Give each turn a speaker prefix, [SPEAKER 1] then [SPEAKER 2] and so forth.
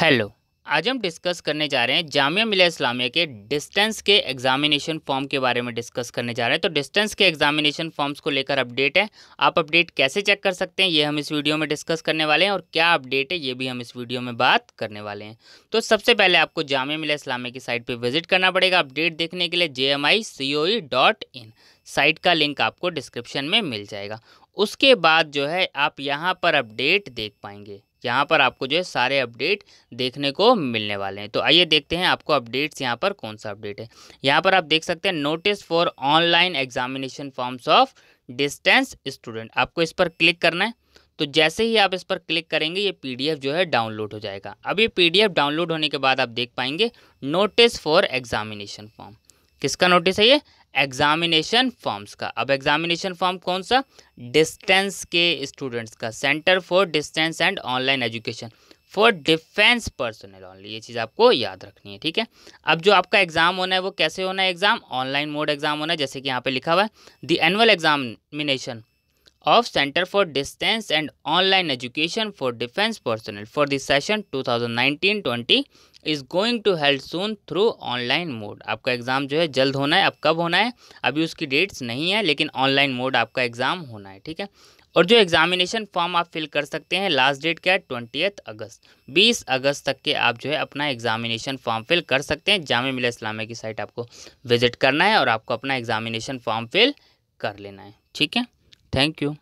[SPEAKER 1] Hello आज हम discuss करने जा रहे हैं जामिया मिलिया इस्लामिया के डिस्टेंस के एग्जामिनेशन फॉर्म के बारे में डिस्कस करने जा रहे हैं तो डिस्टेंस के एग्जामिनेशन फॉर्म्स को लेकर अपडेट है आप अपडेट कैसे चेक कर सकते हैं ये हम इस वीडियो में डिस्कस करने वाले हैं और क्या अपडेट है ये भी हम इस वीडियो में बात करने वाले हैं तो सबसे पहले आपको जामिया मिलिया इस्लामिया की साइट पर विजिट करना पड़ेगा अपडेट देखने के लिए J M I C O dot in site का लिंक आपको डिस्क्रिप्शन में मिल जाएगा उसके बाद जो है आप यहाँ पर अपडेट देख पाएंगे यहाँ पर आपको जो है सारे अपडेट देखने को मिलने वाले हैं तो आइए देखते हैं आपको अपडेट्स यहाँ पर कौन सा अपडेट है यहाँ पर आप देख सकते हैं notice for online examination forms of distance student आपको इस पर क्लिक करना है तो जैसे ही आप इस पर क्लिक करेंगे ये पीडीएफ जो है डाउनलोड हो जाएगा अब ये पीडीएफ डाउनलोड होने के बाद आप देख पाएंगे नोटिस फॉर एग्जामिनेशन फॉर्म किसका नोटिस है ये एग्जामिनेशन फॉर्म्स का अब एग्जामिनेशन फॉर्म कौन सा डिस्टेंस के स्टूडेंट्स का centre for distance and online education for defence personnel only ये चीज़ आपको याद रखनी है ठीक है अब जो आपका एग्जाम होना है वो कैसे होना है एग्जाम ऑनलाइन मोड एग्जाम होना है जैसे कि यहाँ पे लिखा हुआ है the annual examination of Center for Distance and Online Education for Defense Personnel for the session 2019-20 is going to held soon through online mode आपका एग्ज़ाम जो है जल्द होना है अब कब होना है अभी उसकी डेट्स नहीं है लेकिन ऑनलाइन मोड आपका एग्ज़ाम होना है ठीक है और जो एग्जामिनेशन फॉर्म आप फिल कर सकते हैं लास्ट डेट क्या है ट्वेंटी अगस्त बीस अगस्त तक के आप जो है अपना एग्जामिनेशन फॉर्म फिल कर सकते हैं जाम मिला इस्लामा की साइट आपको विजिट करना है और आपको अपना एग्जामिनेशन फॉर्म फिल कर लेना है ठीक है Thank you.